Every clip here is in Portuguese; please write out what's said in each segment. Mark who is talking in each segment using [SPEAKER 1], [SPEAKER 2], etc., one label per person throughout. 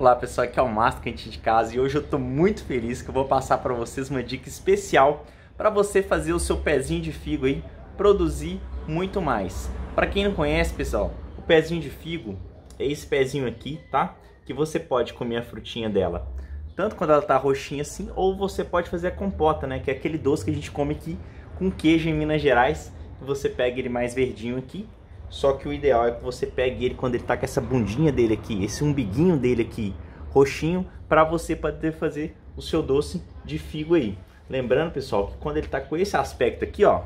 [SPEAKER 1] Olá pessoal, aqui é o Márcio, Cantinho de Casa e hoje eu estou muito feliz que eu vou passar para vocês uma dica especial para você fazer o seu pezinho de figo aí produzir muito mais. Para quem não conhece, pessoal, o pezinho de figo é esse pezinho aqui, tá? Que você pode comer a frutinha dela, tanto quando ela tá roxinha assim, ou você pode fazer a compota, né? Que é aquele doce que a gente come aqui com queijo em Minas Gerais, você pega ele mais verdinho aqui só que o ideal é que você pegue ele quando ele tá com essa bundinha dele aqui, esse umbiguinho dele aqui, roxinho, para você poder fazer o seu doce de figo aí. Lembrando, pessoal, que quando ele tá com esse aspecto aqui, ó,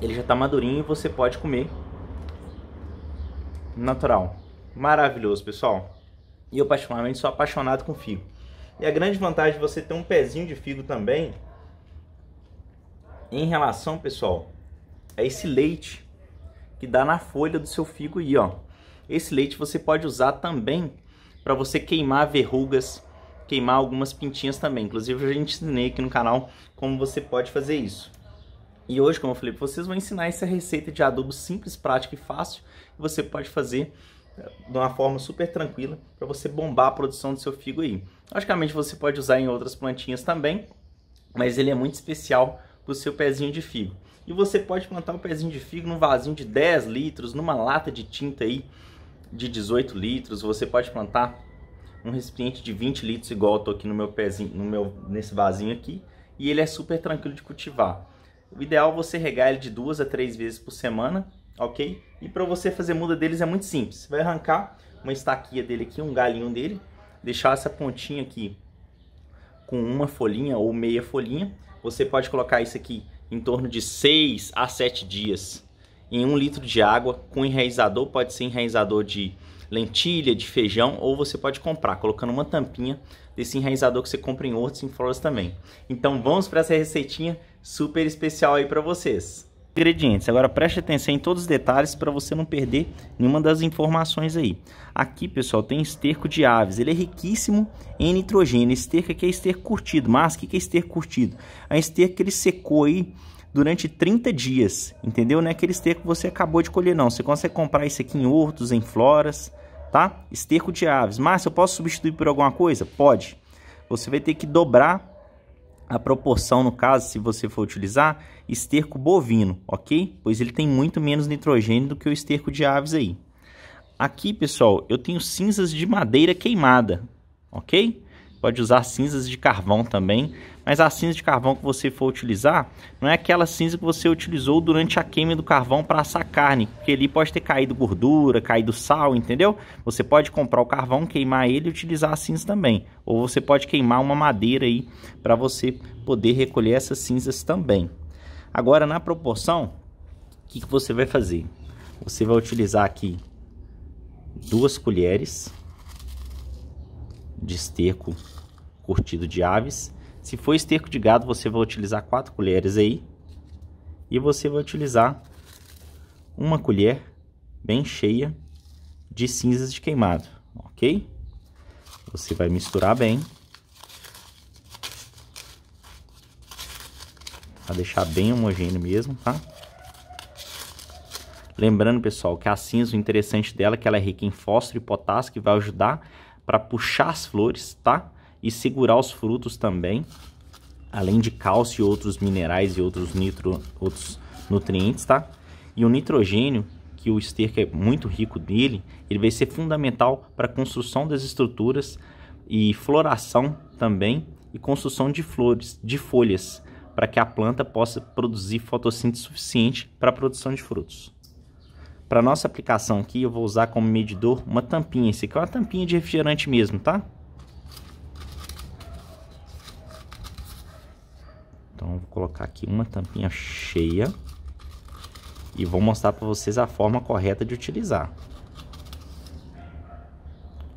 [SPEAKER 1] ele já tá madurinho e você pode comer natural. Maravilhoso, pessoal. E eu, particularmente, sou apaixonado com figo. E a grande vantagem de você ter um pezinho de figo também, em relação, pessoal, a é esse leite que dá na folha do seu figo aí, ó. Esse leite você pode usar também para você queimar verrugas, queimar algumas pintinhas também. Inclusive, eu já ensinei aqui no canal como você pode fazer isso. E hoje, como eu falei para vocês, vou ensinar essa receita de adubo simples, prática e fácil. Que você pode fazer eh, de uma forma super tranquila para você bombar a produção do seu figo aí. Logicamente você pode usar em outras plantinhas também, mas ele é muito especial para o seu pezinho de figo e você pode plantar um pezinho de figo num vasinho de 10 litros, numa lata de tinta aí de 18 litros, você pode plantar um recipiente de 20 litros igual eu tô aqui no meu pezinho, no meu nesse vasinho aqui, e ele é super tranquilo de cultivar. O ideal é você regar ele de duas a três vezes por semana, ok? E para você fazer muda deles é muito simples. Você vai arrancar uma estaquinha dele aqui, um galinho dele, deixar essa pontinha aqui com uma folhinha ou meia folhinha. Você pode colocar isso aqui em torno de 6 a 7 dias em um litro de água com enraizador, pode ser enraizador de lentilha, de feijão, ou você pode comprar colocando uma tampinha desse enraizador que você compra em outros e em flores também. Então vamos para essa receitinha super especial aí para vocês ingredientes. Agora preste atenção em todos os detalhes para você não perder nenhuma das informações aí. Aqui, pessoal, tem esterco de aves. Ele é riquíssimo em nitrogênio. Esterco aqui é esterco curtido. Mas o que é esterco curtido? É esterco que ele secou aí durante 30 dias, entendeu? Não é aquele esterco que você acabou de colher, não. Você consegue comprar isso aqui em hortos, em floras, tá? Esterco de aves. Mas eu posso substituir por alguma coisa? Pode. Você vai ter que dobrar a proporção, no caso, se você for utilizar, esterco bovino, ok? Pois ele tem muito menos nitrogênio do que o esterco de aves aí. Aqui, pessoal, eu tenho cinzas de madeira queimada, ok? Pode usar cinzas de carvão também, mas a cinza de carvão que você for utilizar não é aquela cinza que você utilizou durante a queima do carvão para assar carne, porque ali pode ter caído gordura, caído sal, entendeu? Você pode comprar o carvão, queimar ele e utilizar a cinza também. Ou você pode queimar uma madeira aí para você poder recolher essas cinzas também. Agora, na proporção, o que, que você vai fazer? Você vai utilizar aqui duas colheres de esterco curtido de aves se for esterco de gado, você vai utilizar 4 colheres aí. E você vai utilizar uma colher bem cheia de cinzas de queimado, ok? Você vai misturar bem. Pra deixar bem homogêneo mesmo, tá? Lembrando, pessoal, que a cinza, o interessante dela é que ela é rica em fósforo e potássio, que vai ajudar para puxar as flores, tá? e segurar os frutos também, além de cálcio e outros minerais e outros, nitro, outros nutrientes, tá? E o nitrogênio, que o esterco é muito rico dele, ele vai ser fundamental para a construção das estruturas e floração também e construção de flores, de folhas, para que a planta possa produzir fotossíntese suficiente para a produção de frutos. Para nossa aplicação aqui, eu vou usar como medidor uma tampinha. Esse aqui é uma tampinha de refrigerante mesmo, tá? Então vou colocar aqui uma tampinha cheia e vou mostrar para vocês a forma correta de utilizar.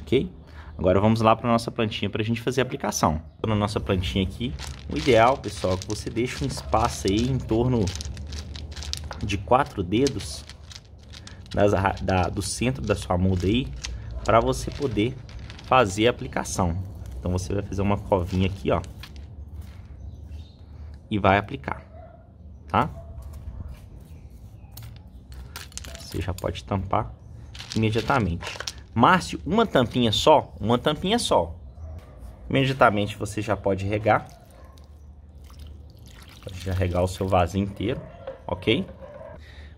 [SPEAKER 1] Ok? Agora vamos lá para nossa plantinha para a gente fazer a aplicação. Na nossa plantinha aqui, o ideal, pessoal, é que você deixe um espaço aí em torno de quatro dedos das, da, do centro da sua muda aí para você poder fazer a aplicação. Então você vai fazer uma covinha aqui, ó e vai aplicar, tá? Você já pode tampar imediatamente. Márcio, uma tampinha só? Uma tampinha só. Imediatamente você já pode regar. Pode já regar o seu vaso inteiro, ok?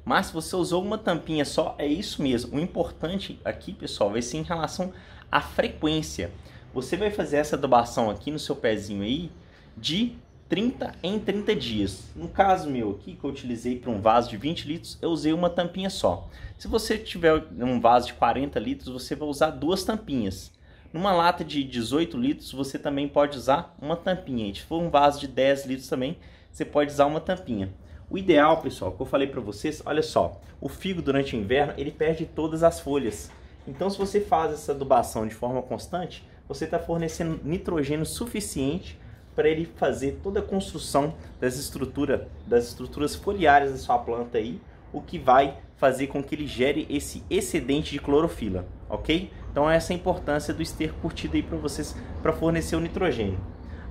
[SPEAKER 1] Mas se você usou uma tampinha só, é isso mesmo. O importante aqui, pessoal, vai ser em relação à frequência. Você vai fazer essa adubação aqui no seu pezinho aí de 30 em 30 dias. No caso meu aqui, que eu utilizei para um vaso de 20 litros, eu usei uma tampinha só. Se você tiver um vaso de 40 litros, você vai usar duas tampinhas. Numa lata de 18 litros, você também pode usar uma tampinha. E se for um vaso de 10 litros também, você pode usar uma tampinha. O ideal, pessoal, que eu falei para vocês, olha só, o figo durante o inverno, ele perde todas as folhas. Então, se você faz essa adubação de forma constante, você está fornecendo nitrogênio suficiente para ele fazer toda a construção das estruturas, das estruturas foliares da sua planta aí, o que vai fazer com que ele gere esse excedente de clorofila, ok? Então essa é a importância do ester curtido aí para vocês para fornecer o nitrogênio.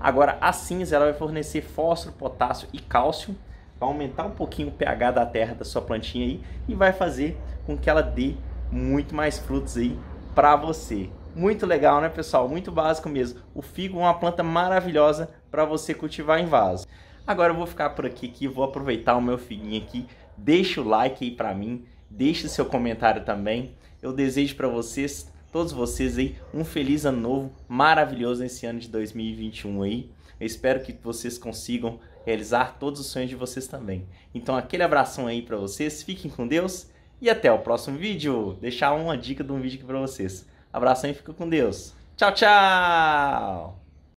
[SPEAKER 1] Agora a cinza ela vai fornecer fósforo, potássio e cálcio, vai aumentar um pouquinho o pH da terra da sua plantinha aí e vai fazer com que ela dê muito mais frutos aí para você. Muito legal, né, pessoal? Muito básico mesmo. O figo é uma planta maravilhosa para você cultivar em vaso. Agora eu vou ficar por aqui que vou aproveitar o meu figuinho aqui. Deixa o like aí para mim, deixa o seu comentário também. Eu desejo para vocês, todos vocês aí, um feliz ano novo, maravilhoso nesse ano de 2021 aí. Eu espero que vocês consigam realizar todos os sonhos de vocês também. Então aquele abração aí para vocês, fiquem com Deus e até o próximo vídeo. Deixar uma dica de um vídeo aqui para vocês. Abração e fica com Deus. Tchau, tchau!